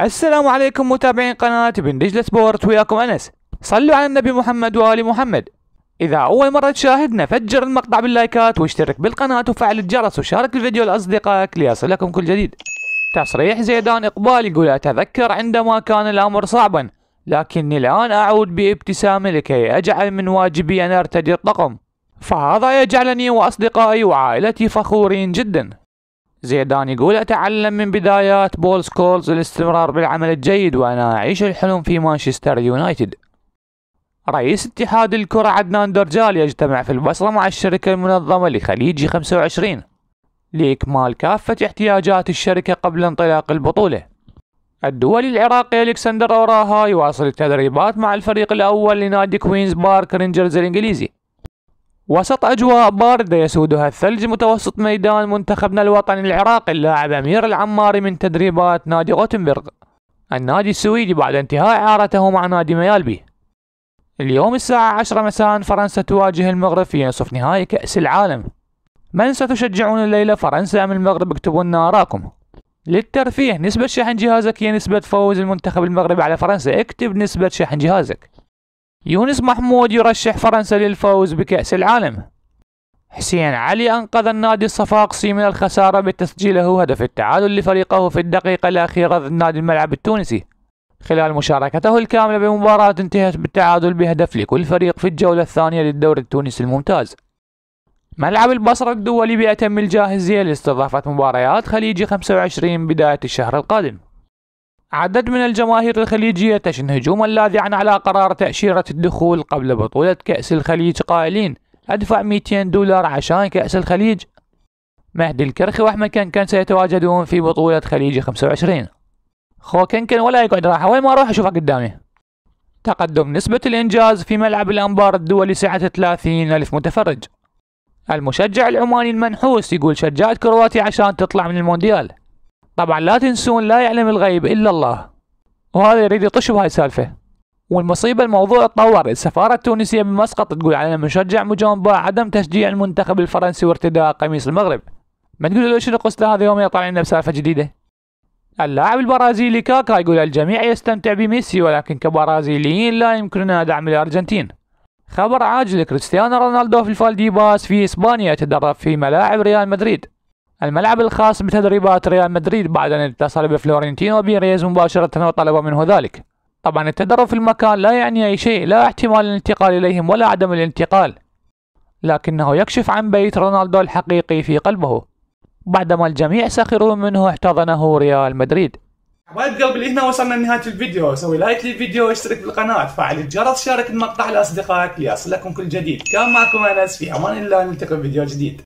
السلام عليكم متابعين قناة بن دجلة سبورت وياكم أنس صلوا على النبي محمد وآل محمد إذا أول مرة تشاهدنا فجر المقطع باللايكات واشترك بالقناة وفعل الجرس وشارك الفيديو لأصدقائك ليصلكم كل جديد تصريح زيدان إقبال يقول أتذكر عندما كان الأمر صعبا لكني الآن أعود بابتسامة لكي أجعل من واجبي أن أرتدي الطقم فهذا يجعلني وأصدقائي وعائلتي فخورين جداً زيدان يقول أتعلم من بدايات بول سكولز الاستمرار بالعمل الجيد وأنا أعيش الحلم في مانشستر يونايتد رئيس اتحاد الكرة عدنان درجال يجتمع في البصرة مع الشركة المنظمة لخليجي 25 لإكمال كافة احتياجات الشركة قبل انطلاق البطولة الدولي العراقي الكسندر اوراها يواصل التدريبات مع الفريق الأول لنادي كوينز بارك رينجرز الإنجليزي وسط أجواء باردة يسودها الثلج متوسط ميدان منتخبنا الوطني العراقي اللاعب أمير العماري من تدريبات نادي غوتنبرغ النادي السويدي بعد انتهاء إعارته مع نادي ميالبي اليوم الساعة 10 مساء فرنسا تواجه المغرب في نصف نهائي كأس العالم من ستشجعون الليلة فرنسا أم المغرب اكتبوا لنا آراءكم للترفيه نسبة شحن جهازك هي نسبة فوز المنتخب المغربي على فرنسا اكتب نسبة شحن جهازك يونس محمود يرشح فرنسا للفوز بكأس العالم حسين علي أنقذ النادي الصفاقسي من الخسارة بتسجيله هدف التعادل لفريقه في الدقيقة الأخيرة ضد نادي الملعب التونسي خلال مشاركته الكاملة بمباراة انتهت بالتعادل بهدف لكل فريق في الجولة الثانية للدوري التونسي الممتاز ملعب البصرة الدولي بأتم الجاهزية لاستضافة مباريات خليجي 25 بداية الشهر القادم عدد من الجماهير الخليجية تشن هجوما لاذعا على قرار تأشيرة الدخول قبل بطولة كأس الخليج قائلين أدفع 200 دولار عشان كأس الخليج مهدي الكرخي وأحمد كنكن سيتواجدون في بطولة خليج 25 خو كنكن ولا يقعد راحة وين ما أروح أشوفه قدامي تقدم نسبة الإنجاز في ملعب الأنبار الدولي سعة 30 ألف متفرج المشجع العماني المنحوس يقول شجعت كرواتي عشان تطلع من المونديال طبعا لا تنسون لا يعلم الغيب إلا الله وهذا يريد يطش بهاي السالفة والمصيبة الموضوع تطور السفارة التونسية بمسقط تقول على مشجع مجنبة عدم تشجيع المنتخب الفرنسي وارتداء قميص المغرب ما تقول له شنو قصته هذا يوم يطلع لنا بسالفة جديدة اللاعب البرازيلي كاكا يقول الجميع يستمتع بميسي ولكن كبرازيليين لا يمكننا دعم الأرجنتين خبر عاجل كريستيانو رونالدو في الفالديباس في إسبانيا يتدرب في ملاعب ريال مدريد الملعب الخاص بتدريبات ريال مدريد بعد أن اتصل بفلورنتينو بيريز مباشرة وطلب منه ذلك طبعا التدرب في المكان لا يعني أي شيء لا احتمال الانتقال إليهم ولا عدم الانتقال لكنه يكشف عن بيت رونالدو الحقيقي في قلبه بعدما الجميع سخروا منه احتضنه ريال مدريد حبايب قلبي هنا وصلنا لنهاية الفيديو سوي لايك للفيديو واشترك بالقناة فعل الجرس شارك المقطع لأصدقائك ليصلكم كل جديد كان معكم أنس في أمان الله نلتقي بفيديو جديد